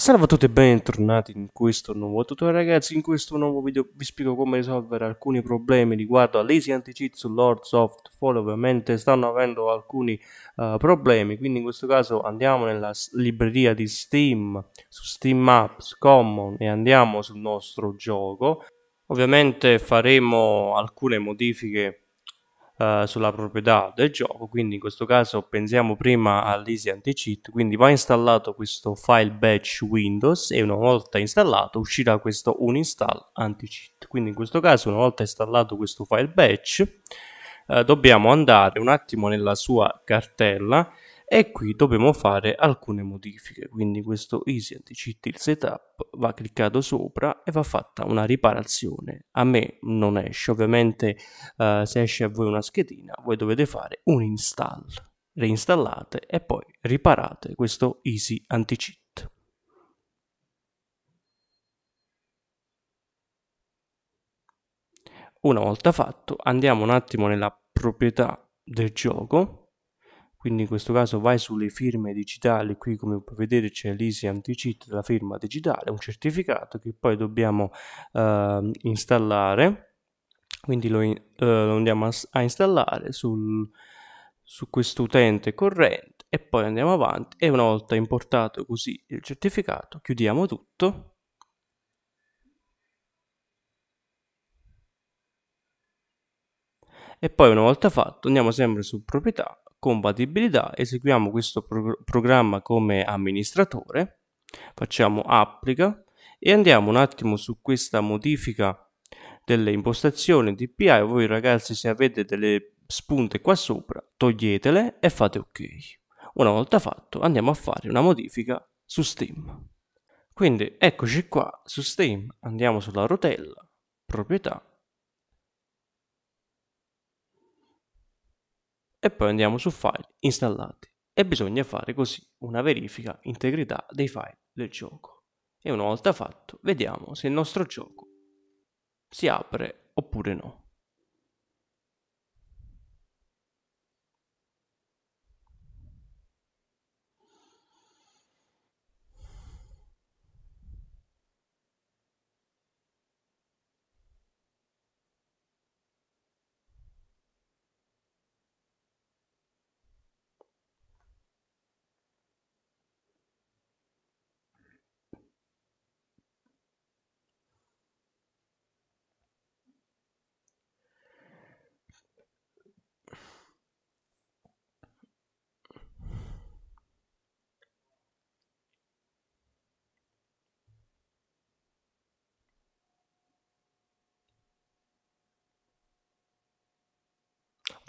Salve a tutti e bentornati in questo nuovo tutorial ragazzi, in questo nuovo video vi spiego come risolvere alcuni problemi riguardo all'Easy Anti-Cheat su Lordsoft Fall ovviamente stanno avendo alcuni uh, problemi, quindi in questo caso andiamo nella libreria di Steam, su Steam Apps Common e andiamo sul nostro gioco ovviamente faremo alcune modifiche eh, sulla proprietà del gioco, quindi in questo caso pensiamo prima all'Easy Anti-Cheat, quindi va installato questo file batch Windows e una volta installato uscirà questo uninstall anti-cheat, quindi in questo caso una volta installato questo file batch eh, dobbiamo andare un attimo nella sua cartella e qui dobbiamo fare alcune modifiche quindi questo easy anti-cheat setup va cliccato sopra e va fatta una riparazione a me non esce ovviamente eh, se esce a voi una schedina voi dovete fare un install reinstallate e poi riparate questo easy anti-cheat Una volta fatto andiamo un attimo nella proprietà del gioco quindi in questo caso vai sulle firme digitali qui come puoi vedere c'è l'easy anti-cheat della firma digitale un certificato che poi dobbiamo eh, installare quindi lo, eh, lo andiamo a, a installare sul, su questo utente corrente e poi andiamo avanti e una volta importato così il certificato chiudiamo tutto e poi una volta fatto andiamo sempre su proprietà compatibilità, eseguiamo questo pro programma come amministratore, facciamo applica e andiamo un attimo su questa modifica delle impostazioni DPI, voi ragazzi se avete delle spunte qua sopra toglietele e fate ok. Una volta fatto andiamo a fare una modifica su Steam. Quindi eccoci qua su Steam, andiamo sulla rotella, proprietà e poi andiamo su file installati e bisogna fare così una verifica integrità dei file del gioco e una volta fatto vediamo se il nostro gioco si apre oppure no.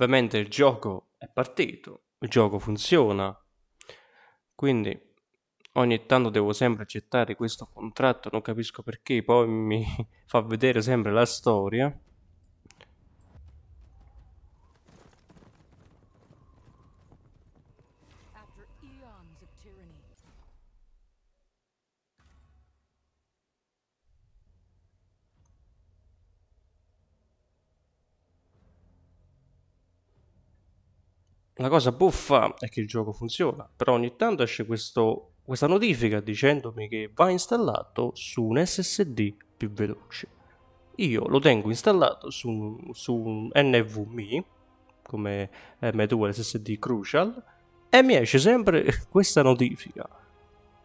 Ovviamente il gioco è partito, il gioco funziona, quindi ogni tanto devo sempre accettare questo contratto, non capisco perché, poi mi fa vedere sempre la storia. Dopo eons di tyranny, la cosa buffa è che il gioco funziona, però ogni tanto esce questo, questa notifica dicendomi che va installato su un SSD più veloce. Io lo tengo installato su, su un NVMe, come M2 SSD Crucial, e mi esce sempre questa notifica.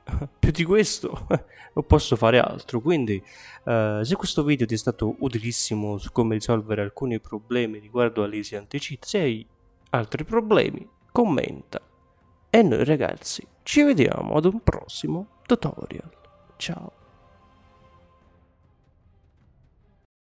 Più di questo non posso fare altro, quindi eh, se questo video ti è stato utilissimo su come risolvere alcuni problemi riguardo all'Easy anti sei altri problemi, commenta. E noi ragazzi ci vediamo ad un prossimo tutorial. Ciao.